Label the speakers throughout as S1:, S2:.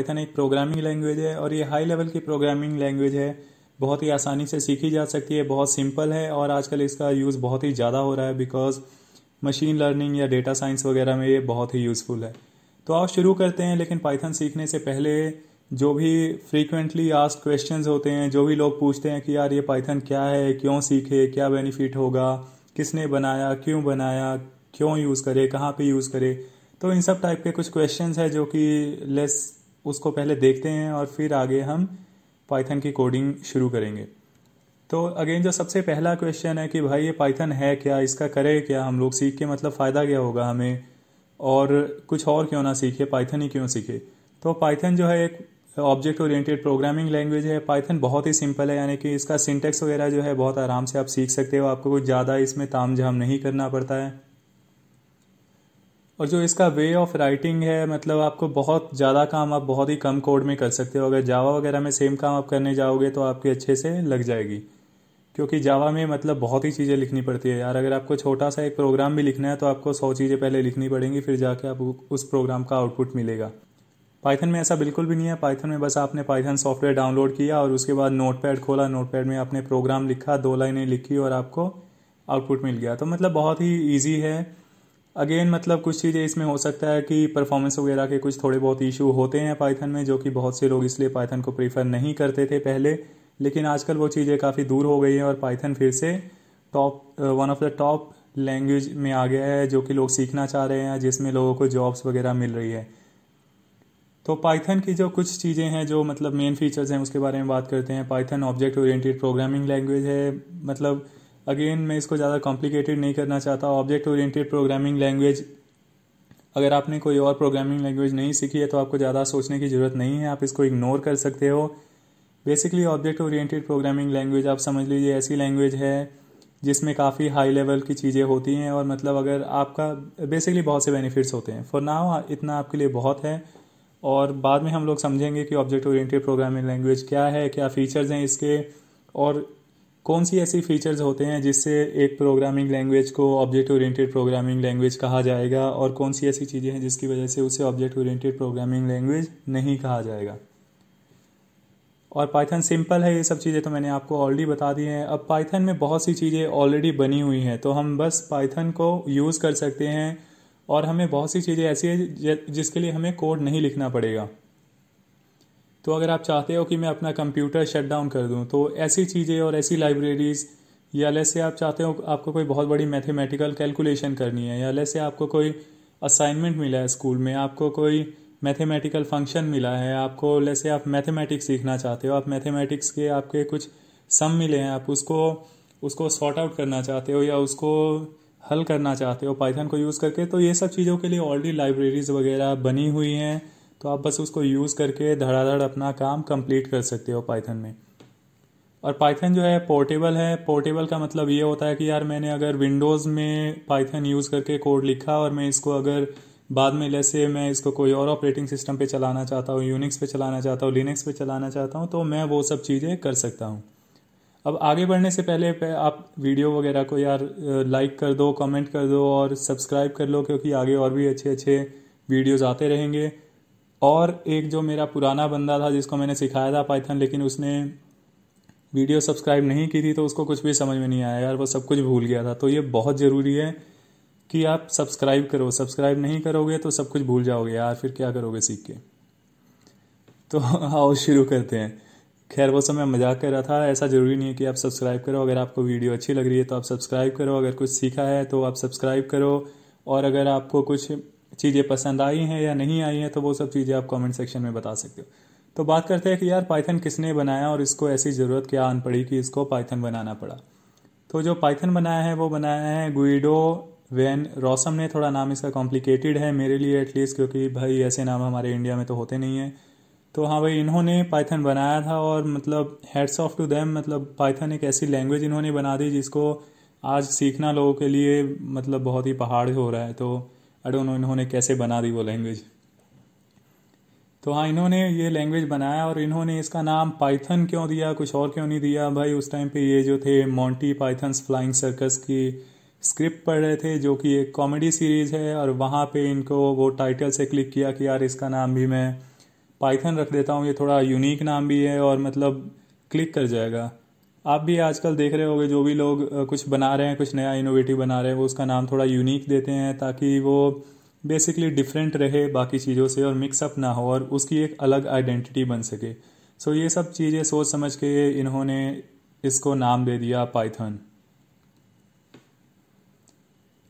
S1: Python एक programming language है और ये हाई लेवल की प्रोग्रामिंग लैंग्वेज है बहुत ही आसानी से सीखी जा सकती है बहुत सिंपल है और आजकल इसका यूज़ बहुत ही ज़्यादा हो रहा है बिकॉज मशीन लर्निंग या डेटा साइंस वगैरह में ये बहुत ही यूज़फुल है तो आप शुरू करते हैं लेकिन पाइथन सीखने से पहले जो भी फ्रीक्वेंटली आस्क क्वेश्चन होते हैं जो भी लोग पूछते हैं कि यार ये पाइथन क्या है क्यों सीखे क्या बेनिफिट होगा किसने बनाया क्यों बनाया क्यों यूज़ करे कहाँ पे यूज़ करे तो इन सब टाइप के कुछ क्वेश्चंस है जो कि लेस उसको पहले देखते हैं और फिर आगे हम पाइथन की कोडिंग शुरू करेंगे तो अगेन जो सबसे पहला क्वेश्चन है कि भाई ये पाइथन है क्या इसका करे क्या हम लोग सीख के मतलब फ़ायदा क्या होगा हमें और कुछ और क्यों ना सीखे पाइथन ही क्यों सीखे तो पाइथन जो है एक ऑब्जेक्ट ओरिएंटेड प्रोग्रामिंग लैंग्वेज है पाइथन बहुत ही सिंपल है यानी कि इसका सिंटेक्स वगैरह जो है बहुत आराम से आप सीख सकते हो आपको कुछ ज़्यादा इसमें ताम नहीं करना पड़ता है और जो इसका वे ऑफ राइटिंग है मतलब आपको बहुत ज़्यादा काम आप बहुत ही कम कोड में कर सकते हो अगर जावा वगैरह में सेम काम आप करने जाओगे तो आपके अच्छे से लग जाएगी क्योंकि जावा में मतलब बहुत ही चीज़ें लिखनी पड़ती है यार अगर आपको छोटा सा एक प्रोग्राम भी लिखना है तो आपको सौ चीज़ें पहले लिखनी पड़ेंगी फिर जाके आपको उस प्रोग्राम का आउटपुट मिलेगा पाइथन में ऐसा बिल्कुल भी नहीं है पाइथन में बस आपने पाइथन सॉफ्टवेयर डाउनलोड किया और उसके बाद नोटपैड खोला नोटपैड में आपने प्रोग्राम लिखा दो लाइनें लिखी और आपको आउटपुट मिल गया तो मतलब बहुत ही ईजी है अगेन मतलब कुछ चीज़ें इसमें हो सकता है कि परफॉर्मेंस वगैरह के कुछ थोड़े बहुत इशू होते हैं पाइथन में जो कि बहुत से लोग इसलिए पाइथन को प्रीफर नहीं करते थे पहले लेकिन आजकल वो चीज़ें काफ़ी दूर हो गई हैं और पाइथन फिर से top one of the top language में आ गया है जो कि लोग सीखना चाह रहे हैं जिसमें लोगों को जॉब्स वगैरह मिल रही है तो पाइथन की जो कुछ चीज़ें हैं जो मतलब मेन फीचर्स हैं उसके बारे में बात करते हैं Python object oriented programming language है मतलब अगेन मैं इसको ज़्यादा कॉम्प्लिकेटेड नहीं करना चाहता ऑब्जेक्ट ओरिएंटेड प्रोग्रामिंग लैंग्वेज अगर आपने कोई और प्रोग्रामिंग लैंग्वेज नहीं सीखी है तो आपको ज़्यादा सोचने की ज़रूरत नहीं है आप इसको इग्नोर कर सकते हो basically object oriented programming language आप समझ लीजिए ऐसी लैंग्वेज है जिसमें काफ़ी हाई लेवल की चीज़ें होती हैं और मतलब अगर आपका बेसिकली बहुत से बेनिफिट्स होते हैं फॉर नाउ इतना आपके लिए बहुत है और बाद में हम लोग समझेंगे कि ऑब्जेक्ट ओरिएंटेड प्रोग्रामिंग लैंग्वेज क्या है क्या फीचर्स हैं इसके और कौन सी ऐसी फीचर्स होते हैं जिससे एक प्रोग्रामिंग लैंग्वेज को ऑब्जेक्ट ओरिएंटेड प्रोग्रामिंग लैंग्वेज कहा जाएगा और कौन सी ऐसी चीज़ें हैं जिसकी वजह से उसे ऑब्जेक्ट ओरिएंटेड प्रोग्रामिंग लैंग्वेज नहीं कहा जाएगा और पाइथन सिंपल है ये सब चीज़ें तो मैंने आपको ऑलरेडी बता दी हैं अब पाइथन में बहुत सी चीज़ें ऑलरेडी बनी हुई हैं तो हम बस पाइथन को यूज़ कर सकते हैं और हमें बहुत सी चीज़ें ऐसी है जिसके लिए हमें कोड नहीं लिखना पड़ेगा तो अगर आप चाहते हो कि मैं अपना कंप्यूटर शट डाउन कर दूँ तो ऐसी चीज़ें और ऐसी लाइब्रेरीज़ या से आप चाहते हो आपको कोई बहुत बड़ी मैथमेटिकल कैलकुलेशन करनी है या लैसे आपको कोई असाइनमेंट मिला है स्कूल में आपको कोई मैथमेटिकल फंक्शन मिला है आपको जैसे आप मैथमेटिक्स सीखना चाहते हो आप मैथमेटिक्स के आपके कुछ सम मिले हैं आप उसको उसको सॉर्ट आउट करना चाहते हो या उसको हल करना चाहते हो पाइथन को यूज़ करके तो ये सब चीज़ों के लिए ऑलरेडी लाइब्रेरीज़ वगैरह बनी हुई हैं तो आप बस उसको यूज़ करके धड़ाधड़ अपना काम कंप्लीट कर सकते हो पाइथन में और पाइथन जो है पोर्टेबल है पोर्टेबल का मतलब ये होता है कि यार मैंने अगर विंडोज़ में पाइथन यूज़ करके कोड लिखा और मैं इसको अगर बाद में जैसे मैं इसको कोई और ऑपरेटिंग सिस्टम पे चलाना चाहता हूँ यूनिक्स पे चलाना चाहता हूँ लिनक्स पे चलाना चाहता हूँ तो मैं वो सब चीज़ें कर सकता हूँ अब आगे बढ़ने से पहले पे आप वीडियो वगैरह को यार लाइक कर दो कमेंट कर दो और सब्सक्राइब कर लो क्योंकि आगे और भी अच्छे अच्छे वीडियोज़ आते रहेंगे और एक जो मेरा पुराना बंदा था जिसको मैंने सिखाया था पाइथन लेकिन उसने वीडियो सब्सक्राइब नहीं की थी तो उसको कुछ भी समझ में नहीं आया यार वो सब कुछ भूल गया था तो ये बहुत ज़रूरी है कि आप सब्सक्राइब करो सब्सक्राइब नहीं करोगे तो सब कुछ भूल जाओगे यार फिर क्या करोगे सीख के तो आओ शुरू करते हैं खैर वो सब मैं मजाक कर रहा था ऐसा ज़रूरी नहीं है कि आप सब्सक्राइब करो अगर आपको वीडियो अच्छी लग रही है तो आप सब्सक्राइब करो अगर कुछ सीखा है तो आप सब्सक्राइब करो और अगर आपको कुछ चीज़ें पसंद आई हैं या नहीं आई हैं तो वो सब चीज़ें आप कमेंट सेक्शन में बता सकते हो तो बात करते हैं कि यार पाइथन किसने बनाया और इसको ऐसी ज़रूरत क्या आन पड़ी कि इसको पाइथन बनाना पड़ा तो जो पाइथन बनाया है वो बनाया है गुइडो वैन रॉसम ने थोड़ा नाम इसका कॉम्प्लिकेटेड है मेरे लिए एटलीस्ट क्योंकि भाई ऐसे नाम हमारे इंडिया में तो होते नहीं हैं तो हाँ भाई इन्होंने पाइथन बनाया था और मतलब हेड्स ऑफ टू देम मतलब पाइथन एक ऐसी लैंग्वेज इन्होंने बना दी जिसको आज सीखना लोगों के लिए मतलब बहुत ही पहाड़ हो रहा है तो आई डोंट नो इन्होंने कैसे बना दी वो लैंग्वेज तो हाँ इन्होंने ये लैंग्वेज बनाया और इन्होंने इसका नाम पाइथन क्यों दिया कुछ और क्यों नहीं दिया भाई उस टाइम पे ये जो थे मॉन्टी पाइथन फ्लाइंग सर्कस की स्क्रिप्ट पढ़ रहे थे जो कि एक कॉमेडी सीरीज है और वहाँ पे इनको वो टाइटल से क्लिक किया कि यार इसका नाम भी मैं पाइथन रख देता हूँ ये थोड़ा यूनिक नाम भी है और मतलब क्लिक कर जाएगा आप भी आजकल देख रहे होंगे जो भी लोग कुछ बना रहे हैं कुछ नया इनोवेटिव बना रहे हैं वो उसका नाम थोड़ा यूनिक देते हैं ताकि वो बेसिकली डिफरेंट रहे बाकी चीज़ों से और मिक्सअप ना हो और उसकी एक अलग आइडेंटिटी बन सके सो so, ये सब चीज़ें सोच समझ के इन्होंने इसको नाम दे दिया पाइथन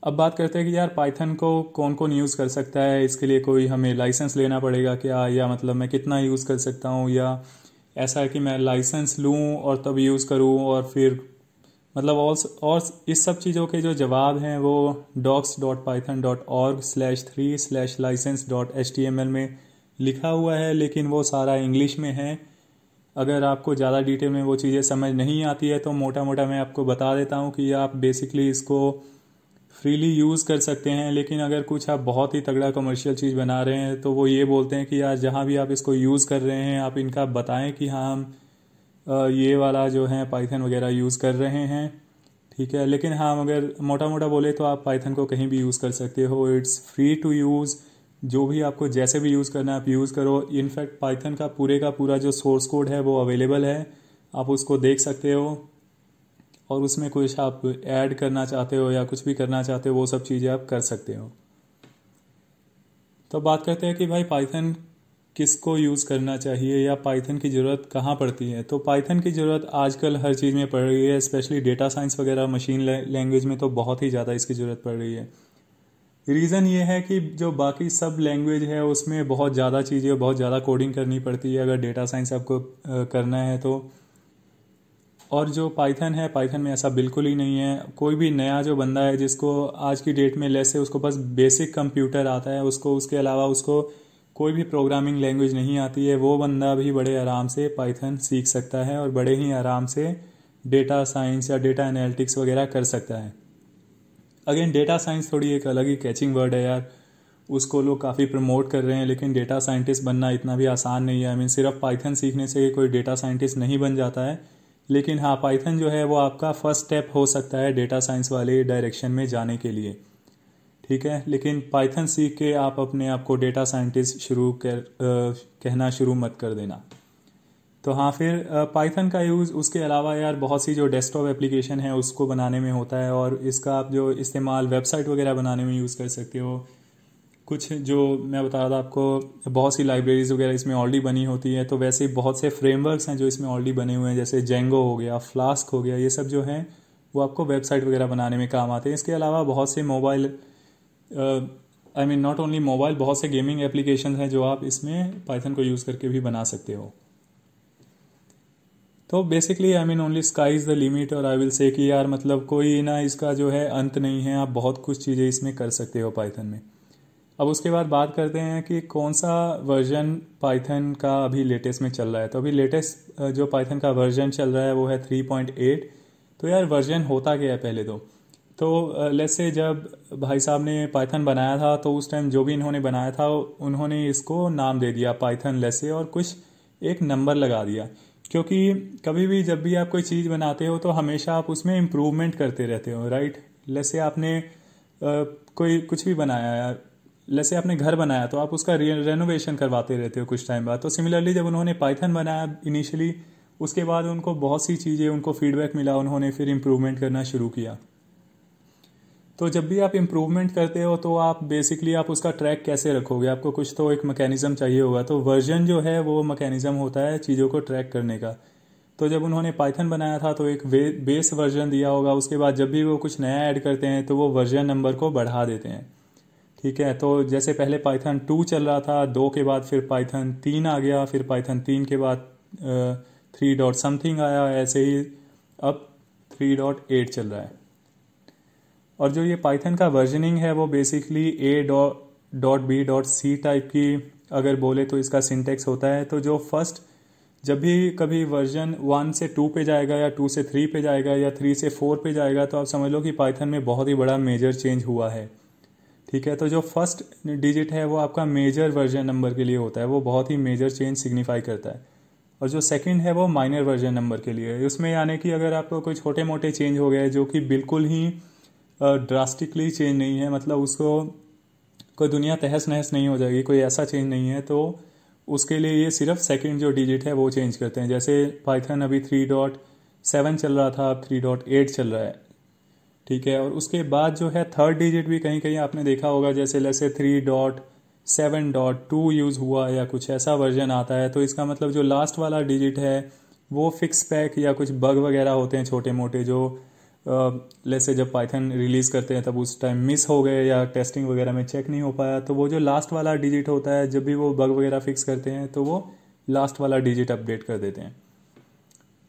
S1: अब बात करते हैं कि यार पाइथन को कौन कौन यूज़ कर सकता है इसके लिए कोई हमें लाइसेंस लेना पड़ेगा क्या या मतलब मैं कितना यूज़ कर सकता हूँ या ऐसा है कि मैं लाइसेंस लूँ और तब यूज़ करूँ और फिर मतलब और और इस सब चीज़ों के जो जवाब हैं वो docs dot Python dot org slash three slash license dot H T M L में लिखा हुआ है लेकिन वो सारा इंग्लिश में है अगर आपको ज़्यादा डिटेल में वो चीज़ें समझ नहीं आती है तो मोटा मोटा मैं आपको बता देता हूँ कि आप बेसिकली इसको फ्रीली यूज़ कर सकते हैं लेकिन अगर कुछ आप बहुत ही तगड़ा कमर्शियल चीज़ बना रहे हैं तो वो ये बोलते हैं कि यार जहाँ भी आप इसको यूज़ कर रहे हैं आप इनका बताएं कि हाँ हम ये वाला जो है पाइथन वगैरह यूज़ कर रहे हैं ठीक है लेकिन हाँ अगर मोटा मोटा बोले तो आप पाइथन को कहीं भी यूज़ कर सकते हो इट्स फ्री टू यूज़ जो भी आपको जैसे भी यूज़ करना है आप यूज़ करो इनफैक्ट पाइथन का पूरे का पूरा जो सोर्स कोड है वो अवेलेबल है आप उसको देख सकते हो और उसमें कुछ आप ऐड करना चाहते हो या कुछ भी करना चाहते हो वो सब चीज़ें आप कर सकते हो तो बात करते हैं कि भाई पाइथन किसको यूज़ करना चाहिए या पाइथन की ज़रूरत कहाँ पड़ती है तो पाइथन की ज़रूरत आजकल हर चीज़ में पड़ रही है स्पेशली डेटा साइंस वगैरह मशीन लैंग्वेज में तो बहुत ही ज़्यादा इसकी ज़रूरत पड़ रही है रीज़न ये है कि जो बाकी सब लैंग्वेज है उसमें बहुत ज़्यादा चीज़ें बहुत ज़्यादा कोडिंग करनी पड़ती है अगर डेटा साइंस आपको करना है तो और जो पाइथन है पाइथन में ऐसा बिल्कुल ही नहीं है कोई भी नया जो बंदा है जिसको आज की डेट में लेस है उसको बस बेसिक कंप्यूटर आता है उसको उसके अलावा उसको कोई भी प्रोग्रामिंग लैंग्वेज नहीं आती है वो बंदा भी बड़े आराम से पाइथन सीख सकता है और बड़े ही आराम से डेटा साइंस या डेटा एनालिटिक्स वगैरह कर सकता है अगेन डेटा साइंस थोड़ी एक अलग ही कैचिंग वर्ड है यार उसको लोग काफ़ी प्रमोट कर रहे हैं लेकिन डेटा साइंटिस्ट बनना इतना भी आसान नहीं है आई I मीन mean, सिर्फ पाइथन सीखने से कोई डेटा साइंटिस्ट नहीं बन जाता है लेकिन हाँ पाइथन जो है वो आपका फर्स्ट स्टेप हो सकता है डेटा साइंस वाले डायरेक्शन में जाने के लिए ठीक है लेकिन पाइथन सीख के आप अपने आप को डेटा साइंटिस्ट शुरू कर आ, कहना शुरू मत कर देना तो हाँ फिर पाइथन का यूज़ उसके अलावा यार बहुत सी जो डेस्कटॉप एप्लीकेशन है उसको बनाने में होता है और इसका आप जो इस्तेमाल वेबसाइट वगैरह बनाने में यूज़ कर सकते हो कुछ जो मैं बता रहा था आपको बहुत सी लाइब्रेरीज़ वगैरह इसमें ऑलरेडी बनी होती है तो वैसे ही बहुत से फ्रेमवर्क्स हैं जो इसमें ऑलरेडी बने हुए हैं जैसे जेंगो हो गया फ्लास्क हो गया ये सब जो है वो आपको वेबसाइट वगैरह बनाने में काम आते हैं इसके अलावा बहुत से mobile I mean not only mobile बहुत से गेमिंग एप्लीकेशन हैं जो आप इसमें पाइथन को यूज़ करके भी बना सकते हो तो basically I mean only sky is the limit और आई विल से कि यार मतलब कोई ना इसका जो है अंत नहीं है आप बहुत कुछ चीज़ें इसमें कर सकते हो पाइथन में अब उसके बाद बात करते हैं कि कौन सा वर्जन पाइथन का अभी लेटेस्ट में चल रहा है तो अभी लेटेस्ट जो पाइथन का वर्जन चल रहा है वो है 3.8 तो यार वर्जन होता क्या है पहले तो तो से जब भाई साहब ने पाइथन बनाया था तो उस टाइम जो भी इन्होंने बनाया था उन्होंने इसको नाम दे दिया पाइथन लेसे और कुछ एक नंबर लगा दिया क्योंकि कभी भी जब भी आप कोई चीज़ बनाते हो तो हमेशा आप उसमें इम्प्रूवमेंट करते रहते हो राइट लेसे आपने आ, कोई कुछ भी बनाया जैसे आपने घर बनाया तो आप उसका रेनोवेशन करवाते रहते हो कुछ टाइम बाद तो सिमिलरली जब उन्होंने पाइथन बनाया इनिशियली उसके बाद उनको बहुत सी चीज़ें उनको फीडबैक मिला उन्होंने फिर इम्प्रूवमेंट करना शुरू किया तो जब भी आप इम्प्रूवमेंट करते हो तो आप बेसिकली आप उसका ट्रैक कैसे रखोगे आपको कुछ तो एक मैकेनिज़्म चाहिए होगा तो वर्जन जो है वो मैकेनिज़्म होता है चीज़ों को ट्रैक करने का तो जब उन्होंने पाइथन बनाया था तो एक बेस वर्जन दिया होगा उसके बाद जब भी वो कुछ नया ऐड करते हैं तो वो वर्जन नंबर को बढ़ा देते हैं ठीक है तो जैसे पहले पाइथन टू चल रहा था दो के बाद फिर पाइथन तीन आ गया फिर पाइथन तीन के बाद थ्री डॉट समथिंग आया ऐसे ही अब थ्री डॉट एट चल रहा है और जो ये पाइथन का वर्जनिंग है वो basically A dot B dot C type की अगर बोले तो इसका सिंटेक्स होता है तो जो फर्स्ट जब भी कभी वर्जन वन से टू पे जाएगा या टू से थ्री पे जाएगा या थ्री से फोर पे जाएगा तो आप समझ लो कि पाइथन में बहुत ही बड़ा मेजर चेंज हुआ है ठीक है तो जो फर्स्ट डिजिट है वो आपका मेजर वर्जन नंबर के लिए होता है वो बहुत ही मेजर चेंज सिग्निफाई करता है और जो सेकंड है वो माइनर वर्जन नंबर के लिए है उसमें यानी कि अगर आपको कोई छोटे मोटे चेंज हो गए जो कि बिल्कुल ही ड्रास्टिकली चेंज नहीं है मतलब उसको कोई दुनिया तहस नहस नहीं हो जाएगी कोई ऐसा चेंज नहीं है तो उसके लिए ये सिर्फ सेकंड जो डिजिट है वो चेंज करते हैं जैसे पाइथन अभी थ्री डॉट सेवन चल रहा था अब थ्री डॉट एट चल रहा है ठीक है और उसके बाद जो है थर्ड डिजिट भी कहीं कहीं आपने देखा होगा जैसे लैसे three dot seven dot two use हुआ या कुछ ऐसा वर्जन आता है तो इसका मतलब जो लास्ट वाला डिजिट है वो फिक्स पैक या कुछ बग वगैरह होते हैं छोटे मोटे जो लैसे जब पाइथन रिलीज़ करते हैं तब उस टाइम मिस हो गए या टेस्टिंग वगैरह में चेक नहीं हो पाया तो वो जो लास्ट वाला डिजिट होता है जब भी वो बग वगैरह फिक्स करते हैं तो वो लास्ट वाला डिजिट अपडेट कर देते हैं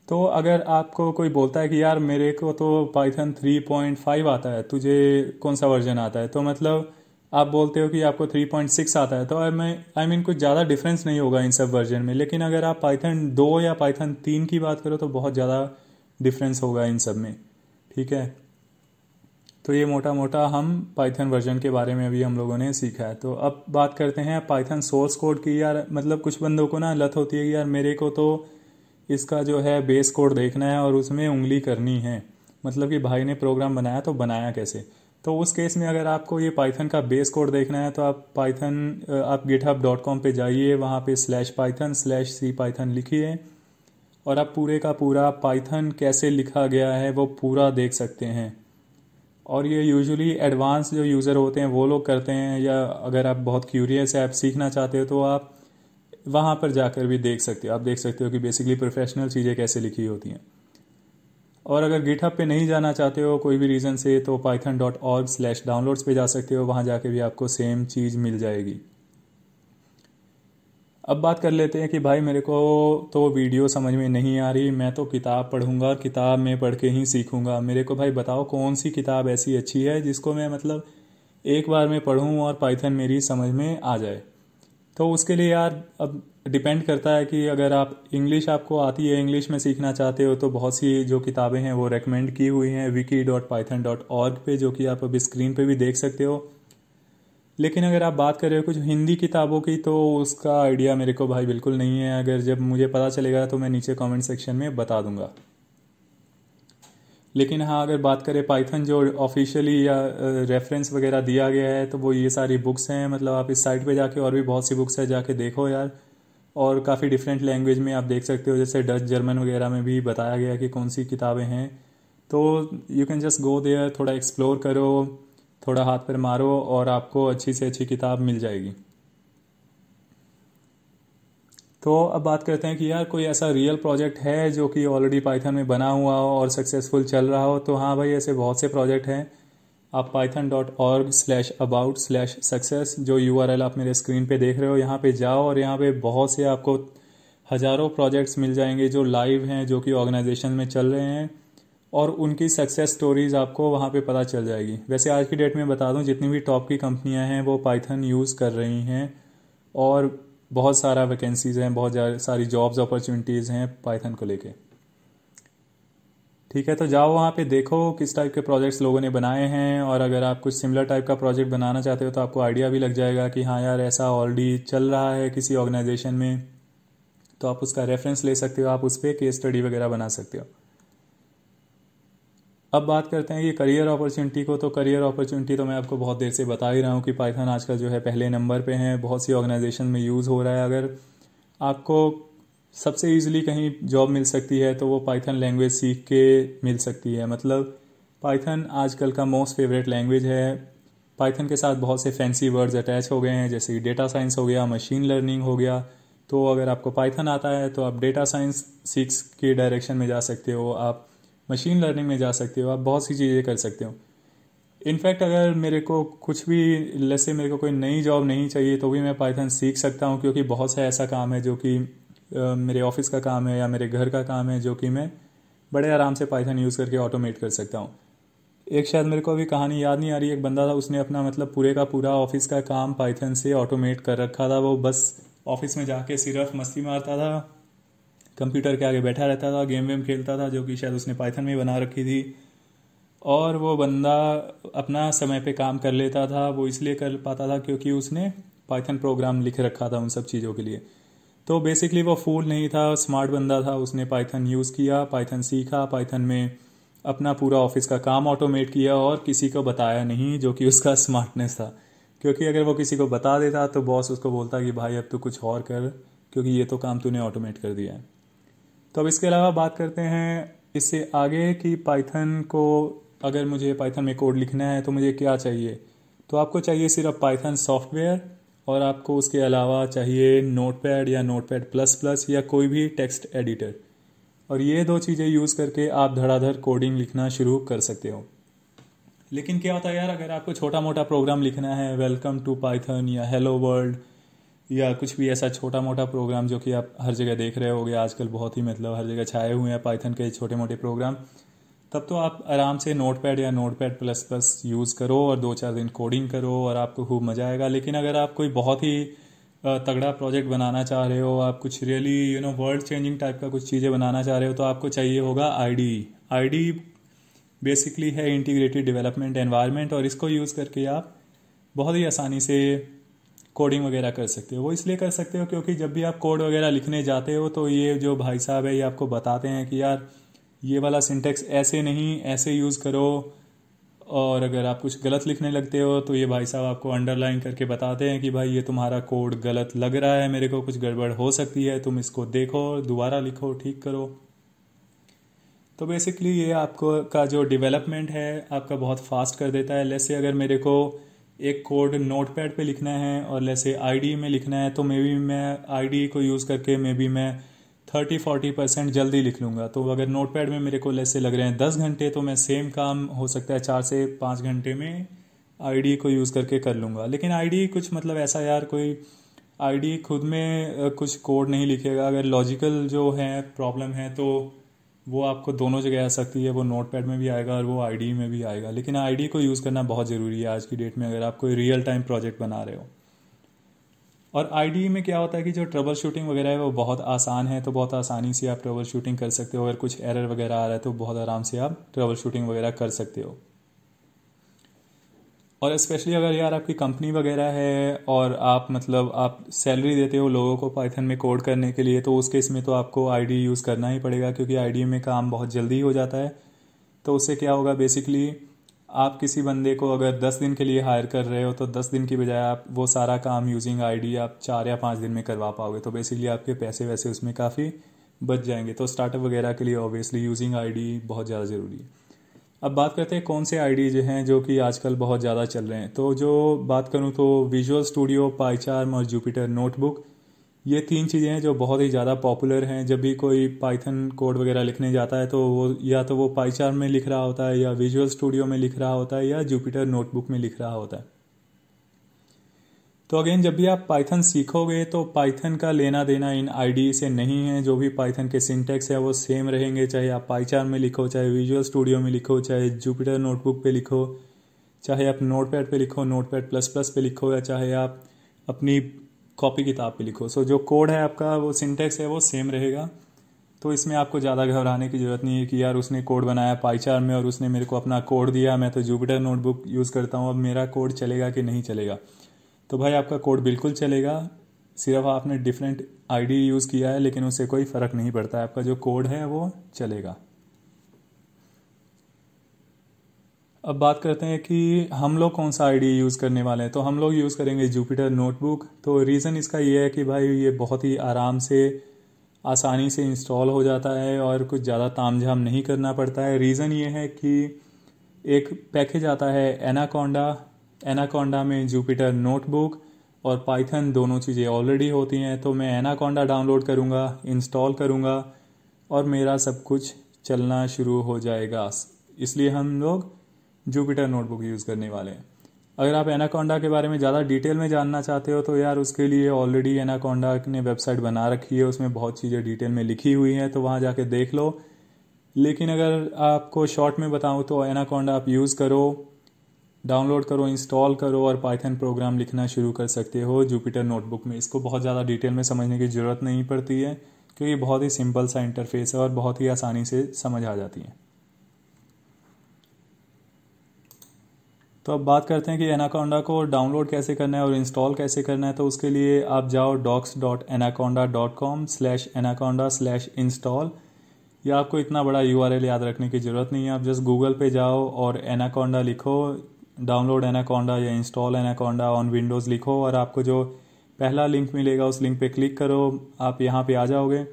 S1: तो अगर आपको कोई बोलता है कि यार मेरे को तो पाइथन 3.5 आता है तुझे कौन सा वर्जन आता है तो मतलब आप बोलते हो कि आपको 3.6 आता है तो आई I मीन mean, कुछ ज़्यादा डिफरेंस नहीं होगा इन सब वर्जन में लेकिन अगर आप पाइथन दो या पाइथन तीन की बात करो तो बहुत ज़्यादा डिफरेंस होगा इन सब में ठीक है तो ये मोटा मोटा हम पाइथन वर्जन के बारे में अभी हम लोगों ने सीखा है तो अब बात करते हैं पाइथन सोर्स कोड की यार मतलब कुछ बंदों को ना लत होती है कि यार मेरे को तो इसका जो है बेस कोड देखना है और उसमें उंगली करनी है मतलब कि भाई ने प्रोग्राम बनाया तो बनाया कैसे तो उस केस में अगर आपको ये पाइथन का बेस कोड देखना है तो आप पाइथन आप गिटहब डॉट कॉम पर जाइए वहाँ पे slash Python slash C Python लिखिए और आप पूरे का पूरा पाइथन कैसे लिखा गया है वो पूरा देख सकते हैं और ये यूजुअली एडवांस जो यूज़र होते हैं वो लोग करते हैं या अगर आप बहुत क्यूरियस है आप सीखना चाहते हो तो आप वहाँ पर जाकर भी देख सकते हो आप देख सकते हो कि बेसिकली प्रोफेशनल चीज़ें कैसे लिखी होती हैं और अगर गिटहब पे नहीं जाना चाहते हो कोई भी रीज़न से तो Python dot org slash downloads पर जा सकते हो वहाँ जाके भी आपको सेम चीज़ मिल जाएगी अब बात कर लेते हैं कि भाई मेरे को तो वीडियो समझ में नहीं आ रही मैं तो किताब पढ़ूंगा किताब में पढ़ के ही सीखूंगा मेरे को भाई बताओ कौन सी किताब ऐसी अच्छी है जिसको मैं मतलब एक बार में पढ़ूँ और पाइथन मेरी समझ में आ जाए तो उसके लिए यार अब डिपेंड करता है कि अगर आप इंग्लिश आपको आती है इंग्लिश में सीखना चाहते हो तो बहुत सी जो किताबें हैं वो रेकमेंड की हुई हैं wiki dot Python dot org पर जो कि आप अभी स्क्रीन पर भी देख सकते हो लेकिन अगर आप बात कर रहे हो कुछ हिंदी किताबों की तो उसका आइडिया मेरे को भाई बिल्कुल नहीं है अगर जब मुझे पता चलेगा तो मैं नीचे कमेंट सेक्शन में बता दूंगा लेकिन हाँ अगर बात करें पाइथन जो ऑफिशियली या रेफरेंस वगैरह दिया गया है तो वो ये सारी बुक्स हैं मतलब आप इस साइट पे जाके और भी बहुत सी बुक्स है जाके देखो यार और काफ़ी डिफरेंट लैंग्वेज में आप देख सकते हो जैसे डच जर्मन वगैरह में भी बताया गया कि कौन सी किताबें हैं तो you can just go there थोड़ा एक्सप्लोर करो थोड़ा हाथ पर मारो और आपको अच्छी से अच्छी किताब मिल जाएगी तो अब बात करते हैं कि यार कोई ऐसा रियल प्रोजेक्ट है जो कि ऑलरेडी पाइथन में बना हुआ हो और सक्सेसफुल चल रहा हो तो हाँ भाई ऐसे बहुत से प्रोजेक्ट हैं आप Python dot org slash about slash success जो यू आर एल आप मेरे स्क्रीन पे देख रहे हो यहाँ पे जाओ और यहाँ पे बहुत से आपको हज़ारों प्रोजेक्ट्स मिल जाएंगे जो लाइव हैं जो कि ऑर्गेनाइजेशन में चल रहे हैं और उनकी सक्सेस स्टोरीज आपको वहाँ पे पता चल जाएगी वैसे आज की डेट में बता दूँ जितनी भी टॉप की कंपनियाँ हैं वो पाइथन यूज़ कर रही हैं और बहुत सारा वैकेंसीज़ हैं बहुत सारी जॉब्स अपॉर्चुनिटीज़ हैं पाइथन को लेके ठीक है तो जाओ वहाँ पे देखो किस टाइप के प्रोजेक्ट्स लोगों ने बनाए हैं और अगर आप कुछ सिमिलर टाइप का प्रोजेक्ट बनाना चाहते हो तो आपको आइडिया भी लग जाएगा कि हाँ यार ऐसा ऑलरेडी चल रहा है किसी ऑर्गेनाइजेशन में तो आप उसका रेफरेंस ले सकते हो आप उस पर केस स्टडी वगैरह बना सकते हो अब बात करते हैं कि करियर अपॉर्चुनिटी को तो करियर अपॉर्चुनिटी तो मैं आपको बहुत देर से बता ही रहा हूँ कि पाइथन आजकल जो है पहले नंबर पे है बहुत सी ऑर्गेनाइजेशन में यूज़ हो रहा है अगर आपको सबसे ईजिली कहीं जॉब मिल सकती है तो वो पाइथन लैंग्वेज सीख के मिल सकती है मतलब पाइथन आजकल का मोस्ट फेवरेट लैंग्वेज है पाइथन के साथ बहुत से फैंसी वर्ड्स अटैच हो गए हैं जैसे कि डेटा साइंस हो गया मशीन लर्निंग हो गया तो अगर आपको पाइथन आता है तो आप डेटा साइंस सीख के डायरेक्शन में जा सकते हो आप मशीन लर्निंग में जा सकते हो आप बहुत सी चीज़ें कर सकते हो इनफैक्ट अगर मेरे को कुछ भी जैसे मेरे को कोई नई जॉब नहीं चाहिए तो भी मैं पाइथन सीख सकता हूँ क्योंकि बहुत सा ऐसा काम है जो कि मेरे ऑफिस का काम है या मेरे घर का काम है जो कि मैं बड़े आराम से पाइथन यूज़ करके ऑटोमेट कर सकता हूँ एक शायद मेरे को अभी कहानी याद नहीं आ रही एक बंदा था उसने अपना मतलब पूरे का पूरा ऑफिस का काम पाइथन से ऑटोमेट कर रखा था वो बस ऑफिस में जाके सिर्फ मस्ती मारता था कंप्यूटर के आगे बैठा रहता था गेम वेम खेलता था जो कि शायद उसने पाइथन में बना रखी थी और वो बंदा अपना समय पे काम कर लेता था वो इसलिए कर पाता था क्योंकि उसने पाइथन प्रोग्राम लिख रखा था उन सब चीज़ों के लिए तो बेसिकली वो फूल नहीं था स्मार्ट बंदा था उसने पाइथन यूज़ किया पाइथन सीखा पाइथन में अपना पूरा ऑफिस का काम ऑटोमेट किया और किसी को बताया नहीं जो कि उसका स्मार्टनेस था क्योंकि अगर वो किसी को बता देता तो बॉस उसको बोलता कि भाई अब तो कुछ और कर क्योंकि ये तो काम तूने ऑटोमेट कर दिया है तो अब इसके अलावा बात करते हैं इससे आगे कि पाइथन को अगर मुझे पाइथन में कोड लिखना है तो मुझे क्या चाहिए तो आपको चाहिए सिर्फ पाइथन सॉफ्टवेयर और आपको उसके अलावा चाहिए नोटपैड या नोटपैड प्लस प्लस या कोई भी टेक्स्ट एडिटर और ये दो चीज़ें यूज़ करके आप धड़ाधड़ कोडिंग लिखना शुरू कर सकते हो लेकिन क्या होता है यार अगर आपको छोटा मोटा प्रोग्राम लिखना है वेलकम टू पाइथन या हेलो वर्ल्ड या कुछ भी ऐसा छोटा मोटा प्रोग्राम जो कि आप हर जगह देख रहे होगे आजकल बहुत ही मतलब हर जगह छाए हुए हैं पाइथन के छोटे मोटे प्रोग्राम तब तो आप आराम से नोट पैड या notepad plus plus use करो और दो चार दिन कोडिंग करो और आपको खूब मज़ा आएगा लेकिन अगर आप कोई बहुत ही तगड़ा प्रोजेक्ट बनाना चाह रहे हो आप कुछ really you know world changing type का कुछ चीज़ें बनाना चाह रहे हो तो आपको चाहिए होगा आई आई बेसिकली है इंटीग्रेटेड डेवलपमेंट एनवायरनमेंट और इसको यूज़ करके आप बहुत ही आसानी से कोडिंग वगैरह कर सकते हो वो इसलिए कर सकते हो क्योंकि जब भी आप कोड वगैरह लिखने जाते हो तो ये जो भाई साहब है ये आपको बताते हैं कि यार ये वाला सिंटेक्स ऐसे नहीं ऐसे यूज़ करो और अगर आप कुछ गलत लिखने लगते हो तो ये भाई साहब आपको अंडरलाइन करके बताते हैं कि भाई ये तुम्हारा कोड गलत लग रहा है मेरे को कुछ गड़बड़ हो सकती है तुम इसको देखो दोबारा लिखो ठीक करो तो बेसिकली ये आपको का जो डेवलपमेंट है आपका बहुत फास्ट कर देता है लेस से अगर मेरे को एक कोड नोटपैड पे लिखना है और जैसे आईडी में लिखना है तो मे बी मैं आईडी को यूज़ करके मे बी मैं थर्टी फोर्टी परसेंट जल्दी लिख लूँगा तो अगर नोटपैड में मेरे को जैसे लग रहे हैं दस घंटे तो मैं सेम काम हो सकता है चार से पाँच घंटे में आईडी को यूज़ करके कर लूँगा लेकिन आईडी कुछ मतलब ऐसा यार कोई आईडी खुद में कुछ कोड नहीं लिखेगा अगर लॉजिकल जो है प्रॉब्लम है तो वो आपको दोनों जगह आ सकती है वो नोट पैड में भी आएगा और वो आई में भी आएगा लेकिन आई को यूज़ करना बहुत ज़रूरी है आज की डेट में अगर आप कोई रियल टाइम प्रोजेक्ट बना रहे हो और आई में क्या होता है कि जो ट्रबल शूटिंग वगैरह है वो बहुत आसान है तो बहुत आसानी से आप ट्रबल शूटिंग कर सकते हो अगर कुछ एरर वगैरह आ रहा है तो बहुत आराम से आप ट्रबल शूटिंग वगैरह कर सकते हो और स्पेशली अगर यार आपकी कंपनी वगैरह है और आप मतलब आप सैलरी देते हो लोगों को पाइथन में कोड करने के लिए तो उस केस में तो आपको आईडी यूज़ करना ही पड़ेगा क्योंकि आईडी में काम बहुत जल्दी हो जाता है तो उससे क्या होगा बेसिकली आप किसी बंदे को अगर दस दिन के लिए हायर कर रहे हो तो दस दिन की बजाय आप वो सारा काम यूजिंग आईडी आप चार या पाँच दिन में करवा पाओगे तो बेसिकली आपके पैसे वैसे उसमें काफ़ी बच जाएंगे तो स्टार्टअप वगैरह के लिए ऑब्वियसली यूजिंग आईडी बहुत ज़्यादा ज़रूरी है अब बात करते हैं कौन से आईडीज हैं जो कि आजकल बहुत ज़्यादा चल रहे हैं तो जो बात करूँ तो विजुअल स्टूडियो पाईचार्म और जुपिटर नोटबुक ये तीन चीज़ें हैं जो बहुत ही ज़्यादा पॉपुलर हैं जब भी कोई पाइथन कोड वगैरह लिखने जाता है तो वो या तो वो पाईचार्म में लिख रहा होता है या विजुअल स्टूडियो में लिख रहा होता है या जुपिटर नोटबुक में लिख रहा होता है तो अगेन जब भी आप पाइथन सीखोगे तो पाइथन का लेना देना इन आई से नहीं है जो भी पाइथन के सिंटेक्स है वो सेम रहेंगे चाहे आप पाईचार में लिखो चाहे विजुअल स्टूडियो में लिखो चाहे जुपिटर नोटबुक पे लिखो चाहे आप नोट पैड पर लिखो नोट पैड प्लस प्लस पे लिखो या चाहे आप अपनी कॉपी किताब पे लिखो सो so, जो कोड है आपका वो सिंटेक्स है वो सेम रहेगा तो इसमें आपको ज़्यादा घबराने की ज़रूरत नहीं है कि यार उसने कोड बनाया पाईचार में और उसने मेरे को अपना कोड दिया मैं तो जुपिटर नोटबुक यूज़ करता हूँ अब मेरा कोड चलेगा कि नहीं चलेगा तो भाई आपका कोड बिल्कुल चलेगा सिर्फ आपने डिफरेंट आईडी यूज़ किया है लेकिन उससे कोई फ़र्क नहीं पड़ता है आपका जो कोड है वो चलेगा अब बात करते हैं कि हम लोग कौन सा आईडी यूज़ करने वाले हैं तो हम लोग यूज़ करेंगे जूपिटर नोटबुक तो रीज़न इसका ये है कि भाई ये बहुत ही आराम से आसानी से इंस्टॉल हो जाता है और कुछ ज़्यादा ताम झाम नहीं करना पड़ता है रीज़न ये है कि एक पैकेज आता है एनाकोंडा एनाकोंडा में जुपिटर नोटबुक और पाइथन दोनों चीज़ें ऑलरेडी होती हैं तो मैं एनाकोंडा डाउनलोड करूँगा इंस्टॉल करूँगा और मेरा सब कुछ चलना शुरू हो जाएगा इसलिए हम लोग जुपिटर नोटबुक यूज़ करने वाले हैं अगर आप एनाकोंडा के बारे में ज़्यादा डिटेल में जानना चाहते हो तो यार उसके लिए ऑलरेडी एनाकोंडा ने वेबसाइट बना रखी है उसमें बहुत चीज़ें डिटेल में लिखी हुई हैं तो वहाँ जाके देख लो लेकिन अगर आपको शॉर्ट में बताऊँ तो एनाकोंडा आप यूज़ करो डाउनलोड करो इंस्टॉल करो और पाइथन प्रोग्राम लिखना शुरू कर सकते हो जुपिटर नोटबुक में इसको बहुत ज़्यादा डिटेल में समझने की ज़रूरत नहीं पड़ती है क्योंकि बहुत ही सिंपल सा इंटरफेस है और बहुत ही आसानी से समझ आ जाती है तो अब बात करते हैं कि एनाकोंडा को डाउनलोड कैसे करना है और इंस्टॉल कैसे करना है तो उसके लिए आप जाओ docs dot Anaconda dot com slash Anaconda slash install या आपको इतना बड़ा यू याद रखने की ज़रूरत नहीं है आप जस्ट गूगल पे जाओ और एनाकोंडा लिखो डाउनलोड एनाकोंडा या इंस्टॉल एनाकोंडा ऑन विंडोज़ लिखो और आपको जो पहला लिंक मिलेगा उस लिंक पे क्लिक करो आप यहाँ पे आ जाओगे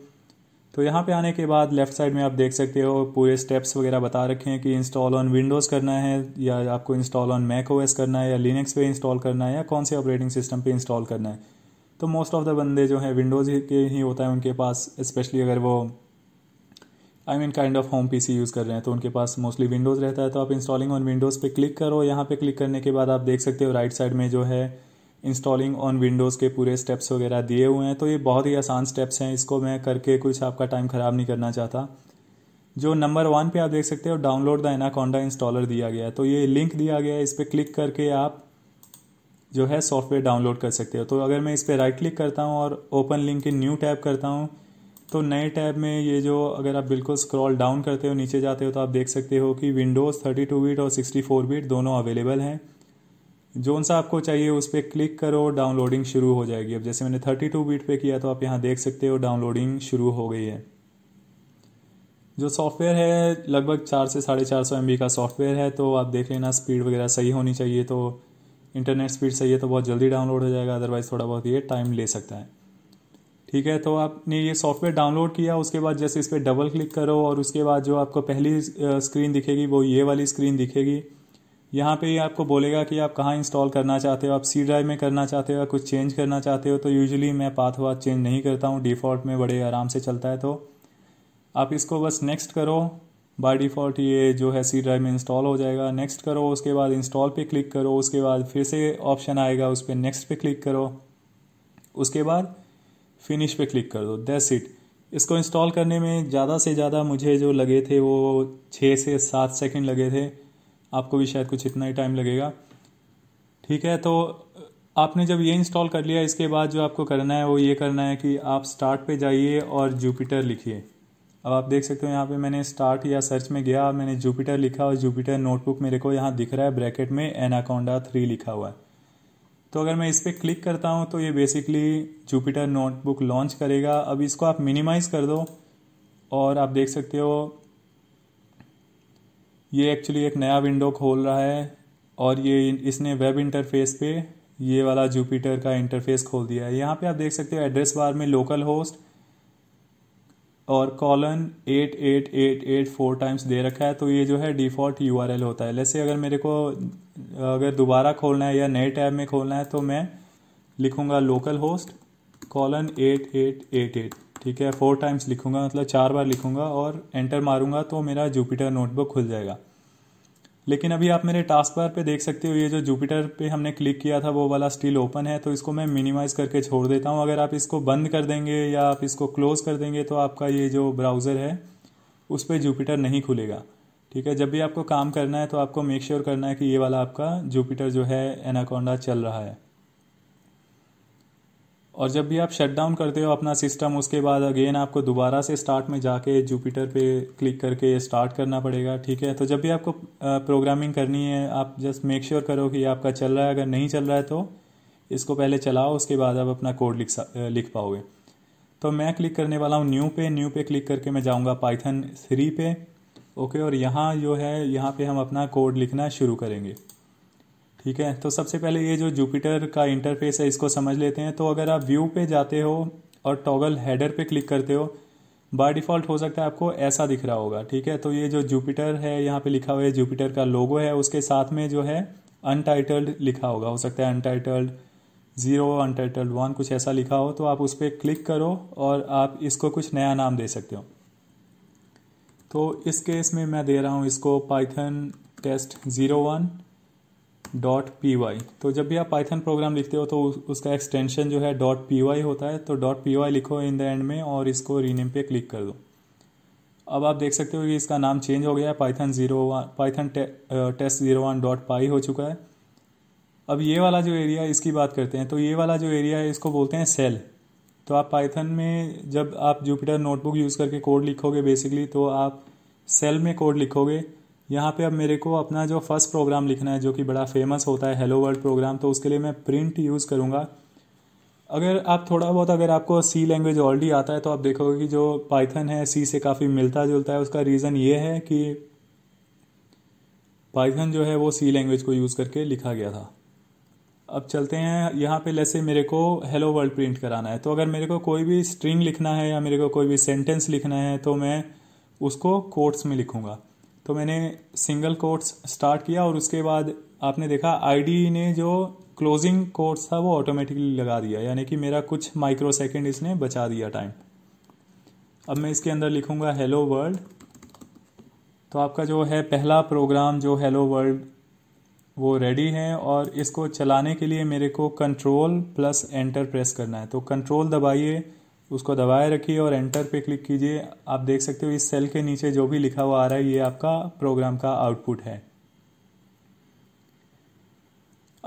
S1: तो यहाँ पे आने के बाद लेफ़्ट साइड में आप देख सकते हो पूरे स्टेप्स वगैरह बता रखे हैं कि इंस्टॉल ऑन विंडोज़ करना है या आपको इंस्टॉल ऑन मैक ओएस करना है या लिनक्स पे इंस्टॉल करना है या कौन से ऑपरेटिंग सिस्टम पे इंस्टॉल करना है तो मोस्ट ऑफ़ द बंदे जो है विंडोज़ के ही होता है उनके पास स्पेशली अगर वो I mean kind of home PC use कर रहे हैं तो उनके पास मोस्टली विंडोज़ रहता है तो आप इंस्टॉलिंग ऑन विंडोज़ पे क्लिक करो यहाँ पे क्लिक करने के बाद आप देख सकते हो राइट साइड में जो है इंस्टॉलिंग ऑन विंडोज़ के पूरे स्टेप्स वगैरह दिए हुए हैं तो ये बहुत ही आसान स्टेप्स हैं इसको मैं करके कुछ आपका टाइम ख़राब नहीं करना चाहता जो नंबर वन पे आप देख सकते हो डाउनलोड द एनाकोंडा इंस्टॉलर दिया गया है तो ये लिंक दिया गया है इस पर क्लिक करके आप जो है सॉफ्टवेयर डाउनलोड कर सकते हो तो अगर मैं इस पर राइट क्लिक करता हूँ और open link in new tab करता हूँ तो नए टैब में ये जो अगर आप बिल्कुल स्क्रॉल डाउन करते हो नीचे जाते हो तो आप देख सकते हो कि विंडोज़ टू बीट और फोर बीट दोनों अवेलेबल हैं जोन सा आपको चाहिए उस पर क्लिक करो डाउनलोडिंग शुरू हो जाएगी अब जैसे मैंने थर्टी टू बीट पर किया तो आप यहाँ देख सकते हो डाउनलोडिंग शुरू हो गई है जो सॉफ्टवेयर है लगभग चार से साढ़े चार सौ एम का सॉफ्टवेयर है तो आप देख लेना स्पीड वगैरह सही होनी चाहिए तो इंटरनेट स्पीड सही है तो बहुत जल्दी डाउनलोड हो जाएगा अदरवाइज़ थोड़ा बहुत ये टाइम ले सकता है ठीक है तो आपने ये सॉफ्टवेयर डाउनलोड किया उसके बाद जैसे इस पर डबल क्लिक करो और उसके बाद जो आपको पहली स्क्रीन दिखेगी वो ये वाली स्क्रीन दिखेगी यहाँ पे ये आपको बोलेगा कि आप कहाँ इंस्टॉल करना चाहते हो आप सी ड्राइव में करना चाहते हो या कुछ चेंज करना चाहते हो तो यूजुअली मैं पाथवाद चेंज नहीं करता हूँ डिफ़ॉल्ट में बड़े आराम से चलता है तो आप इसको बस नेक्स्ट करो बाय डिफ़ॉल्ट ये जो है सी ड्राइव में इंस्टॉल हो जाएगा नेक्स्ट करो उसके बाद इंस्टॉल पे क्लिक करो उसके बाद फिर से ऑप्शन आएगा उस पर नेक्स्ट पे क्लिक करो उसके बाद फिनिश पे क्लिक कर दो दैट्स इट इसको इंस्टॉल करने में ज़्यादा से ज़्यादा मुझे जो लगे थे वो छः से सात सेकेंड लगे थे आपको भी शायद कुछ इतना ही टाइम लगेगा ठीक है तो आपने जब ये इंस्टॉल कर लिया इसके बाद जो आपको करना है वो ये करना है कि आप स्टार्ट पे जाइए और जुपिटर लिखिए अब आप देख सकते हो यहाँ पे मैंने स्टार्ट या सर्च में गया मैंने जुपिटर लिखा और जुपिटर नोटबुक मेरे को यहाँ दिख रहा है ब्रैकेट में एनाकोंडा थ्री लिखा हुआ है तो अगर मैं इस पर क्लिक करता हूँ तो ये बेसिकली जुपिटर नोटबुक लॉन्च करेगा अब इसको आप मिनिमाइज़ कर दो और आप देख सकते हो ये एक्चुअली एक नया विंडो खोल रहा है और ये इसने वेब इंटरफेस पे ये वाला जुपिटर का इंटरफेस खोल दिया है यहाँ पे आप देख सकते हो एड्रेस बार में लोकल होस्ट और colon eight eight eight eight four times दे रखा है तो ये जो है डिफ़ॉल्ट यू होता है जैसे अगर मेरे को अगर दोबारा खोलना है या नए टैब में खोलना है तो मैं लिखूँगा local host colon eight eight eight eight ठीक है फोर टाइम्स लिखूँगा मतलब चार बार लिखूँगा और एंटर मारूँगा तो मेरा जुपिटर नोटबुक खुल जाएगा लेकिन अभी आप मेरे टास्क बार पे देख सकते हो ये जो जुपिटर पे हमने क्लिक किया था वो वाला स्टिल ओपन है तो इसको मैं मिनिमाइज करके छोड़ देता हूँ अगर आप इसको बंद कर देंगे या आप इसको क्लोज कर देंगे तो आपका ये जो ब्राउज़र है उस पर जुपिटर नहीं खुलेगा ठीक है जब भी आपको काम करना है तो आपको मेक श्योर sure करना है कि ये वाला आपका जुपिटर जो है एनाकोंडा चल रहा है और जब भी आप शट डाउन करते हो अपना सिस्टम उसके बाद अगेन आपको दोबारा से स्टार्ट में जाके जुपिटर पे क्लिक करके स्टार्ट करना पड़ेगा ठीक है तो जब भी आपको प्रोग्रामिंग करनी है आप जस्ट मेक श्योर करो कि आपका चल रहा है अगर नहीं चल रहा है तो इसको पहले चलाओ उसके बाद आप अपना कोड लिख लिख पाओगे तो मैं क्लिक करने वाला हूँ न्यू पे न्यू पे क्लिक करके मैं जाऊँगा पाइथन थ्री पे ओके और यहाँ जो है यहाँ पे हम अपना कोड लिखना शुरू करेंगे ठीक है तो सबसे पहले ये जो जुपिटर का इंटरफेस है इसको समझ लेते हैं तो अगर आप व्यू पे जाते हो और टॉगल हेडर पे क्लिक करते हो बाय डिफ़ॉल्ट हो सकता है आपको ऐसा दिख रहा होगा ठीक है तो ये जो जुपिटर है यहाँ पे लिखा हुआ है जुपिटर का लोगो है उसके साथ में जो है अनटाइटल्ड लिखा होगा हो सकता है अनटाइटल्ड ज़ीरो अनटाइटल्ड वन कुछ ऐसा लिखा हो तो आप उस पर क्लिक करो और आप इसको कुछ नया नाम दे सकते हो तो इस केस में मैं दे रहा हूँ इसको Python test zero one dot P Y तो जब भी आप पाइथन प्रोग्राम लिखते हो तो उसका एक्सटेंशन जो है डॉट पी वाई होता है तो डॉट पी वाई लिखो इन द एंड में और इसको रीनेम पे क्लिक कर दो अब आप देख सकते हो कि इसका नाम चेंज हो गया है Python zero one Python test zero one dot py हो चुका है अब ये वाला जो एरिया है इसकी बात करते हैं तो ये वाला जो एरिया है इसको बोलते हैं सेल तो आप पाइथन में जब आप जुपिटर नोटबुक यूज़ करके कोड लिखोगे बेसिकली तो आप सेल में कोड लिखोगे यहाँ पे अब मेरे को अपना जो फर्स्ट प्रोग्राम लिखना है जो कि बड़ा फेमस होता है हेलो वर्ल्ड प्रोग्राम तो उसके लिए मैं प्रिंट यूज़ करूँगा अगर आप थोड़ा बहुत अगर आपको सी लैंग्वेज ऑलरेडी आता है तो आप देखोगे कि जो पाइथन है सी से काफ़ी मिलता जुलता है उसका रीज़न ये है कि पाइथन जो है वो सी लैंग्वेज को यूज़ करके लिखा गया था अब चलते हैं यहाँ पे जैसे मेरे को हेलो वर्ल्ड प्रिंट कराना है तो अगर मेरे को कोई भी स्ट्रिंग लिखना है या मेरे को कोई भी सेंटेंस लिखना है तो मैं उसको कोट्स में लिखूँगा तो मैंने सिंगल कोर्स स्टार्ट किया और उसके बाद आपने देखा आई ने जो क्लोजिंग कोर्स था वो ऑटोमेटिकली लगा दिया यानी कि मेरा कुछ माइक्रो सेकेंड इसने बचा दिया टाइम अब मैं इसके अंदर लिखूंगा हेलो वर्ल्ड तो आपका जो है पहला प्रोग्राम जो हेलो वर्ल्ड वो रेडी है और इसको चलाने के लिए मेरे को कंट्रोल प्लस एंटर प्रेस करना है तो कंट्रोल दबाइए उसको दबाए रखिए और एंटर पे क्लिक कीजिए आप देख सकते हो इस सेल के नीचे जो भी लिखा हुआ आ रहा है ये आपका प्रोग्राम का आउटपुट है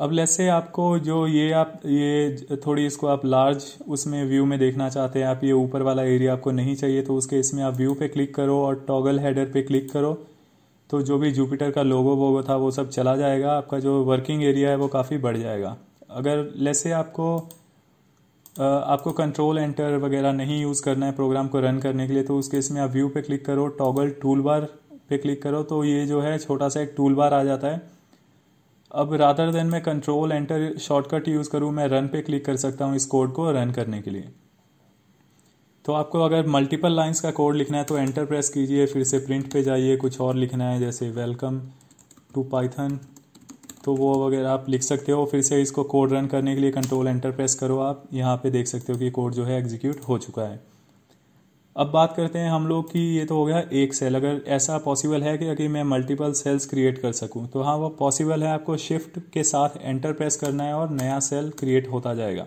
S1: अब लैसे आपको जो ये आप ये थोड़ी इसको आप लार्ज उसमें व्यू में देखना चाहते हैं आप ये ऊपर वाला एरिया आपको नहीं चाहिए तो उसके इसमें आप व्यू पे क्लिक करो और टॉगल हेडर पे क्लिक करो तो जो भी जुपिटर का लोगो वोगो था वो सब चला जाएगा आपका जो वर्किंग एरिया है वो काफ़ी बढ़ जाएगा अगर लैसे आपको आपको कंट्रोल एंटर वगैरह नहीं यूज़ करना है प्रोग्राम को रन करने के लिए तो उस केस में आप व्यू पे क्लिक करो टॉगल टूल बार पे क्लिक करो तो ये जो है छोटा सा एक टूल बार आ जाता है अब रादर देन मैं कंट्रोल एंटर शॉर्टकट यूज़ करूँ मैं रन पे क्लिक कर सकता हूँ इस कोड को रन करने के लिए तो आपको अगर मल्टीपल लाइंस का कोड लिखना है तो एंटर प्रेस कीजिए फिर से प्रिंट पे जाइए कुछ और लिखना है जैसे वेलकम टू पाइथन तो वो वगैरह आप लिख सकते हो फिर से इसको कोड रन करने के लिए कंट्रोल एंटर प्रेस करो आप यहाँ पे देख सकते हो कि कोड जो है एग्जीक्यूट हो चुका है अब बात करते हैं हम लोग कि ये तो हो गया एक सेल अगर ऐसा पॉसिबल है कि अगर मैं मल्टीपल सेल्स क्रिएट कर सकूँ तो हाँ वो पॉसिबल है आपको शिफ्ट के साथ एंटर प्रेस करना है और नया सेल क्रिएट होता जाएगा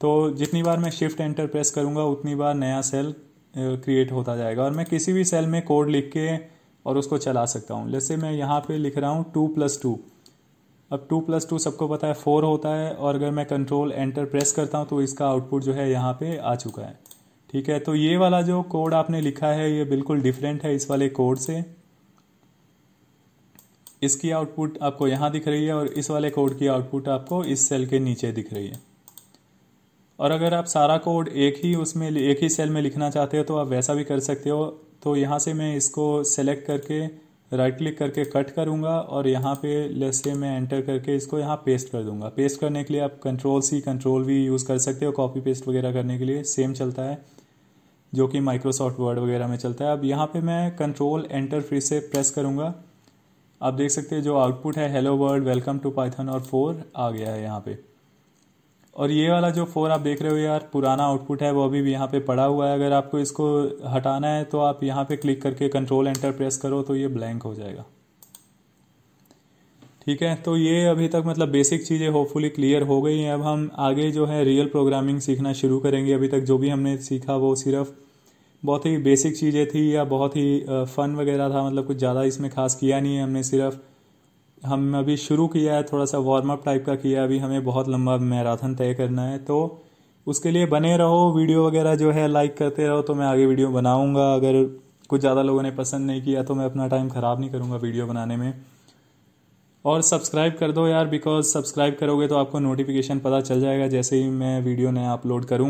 S1: तो जितनी बार मैं शिफ्ट एंटर प्रेस करूँगा उतनी बार नया सेल क्रिएट होता जाएगा और मैं किसी भी सेल में कोड लिख के और उसको चला सकता हूँ जैसे मैं यहाँ पे लिख रहा हूँ टू प्लस टू अब टू प्लस टू सबको पता है फोर होता है और अगर मैं कंट्रोल एंटर प्रेस करता हूँ तो इसका आउटपुट जो है यहाँ पे आ चुका है ठीक है तो ये वाला जो कोड आपने लिखा है ये बिल्कुल डिफरेंट है इस वाले कोड से इसकी आउटपुट आपको यहाँ दिख रही है और इस वाले कोड की आउटपुट आपको इस सेल के नीचे दिख रही है और अगर आप सारा कोड एक ही उसमें एक ही सेल में लिखना चाहते हो तो आप वैसा भी कर सकते हो तो यहाँ से मैं इसको सेलेक्ट करके राइट क्लिक करके कट करूंगा और यहाँ पे जैसे से मैं एंटर करके इसको यहाँ पेस्ट कर दूँगा पेस्ट करने के लिए आप कंट्रोल सी कंट्रोल भी यूज़ कर सकते हो कॉपी पेस्ट वगैरह करने के लिए सेम चलता है जो कि माइक्रोसॉफ्ट वर्ड वगैरह में चलता है अब यहाँ पे मैं कंट्रोल एंटर फिर से प्रेस करूँगा आप देख सकते हैं जो आउटपुट है hello world welcome to Python और फोर आ गया है यहाँ पे और ये वाला जो फोर आप देख रहे हो यार पुराना आउटपुट है वो अभी भी यहाँ पे पड़ा हुआ है अगर आपको इसको हटाना है तो आप यहाँ पे क्लिक करके कंट्रोल एंटर प्रेस करो तो ये ब्लैंक हो जाएगा ठीक है तो ये अभी तक मतलब बेसिक चीज़ें होपफुली क्लियर हो गई हैं अब हम आगे जो है रियल प्रोग्रामिंग सीखना शुरू करेंगे अभी तक जो भी हमने सीखा वो सिर्फ बहुत ही बेसिक चीज़ें थी या बहुत ही फ़न वगैरह था मतलब कुछ ज़्यादा इसमें खास किया नहीं है हमने सिर्फ़ हम अभी शुरू किया है थोड़ा सा वार्म अप टाइप का किया अभी हमें बहुत लंबा मैराथन तय करना है तो उसके लिए बने रहो वीडियो वगैरह जो है लाइक करते रहो तो मैं आगे वीडियो बनाऊंगा अगर कुछ ज़्यादा लोगों ने पसंद नहीं किया तो मैं अपना टाइम ख़राब नहीं करूँगा वीडियो बनाने में और सब्सक्राइब कर दो यार बिकॉज़ सब्सक्राइब करोगे तो आपको नोटिफिकेशन पता चल जाएगा जैसे ही मैं वीडियो नया अपलोड करूँगा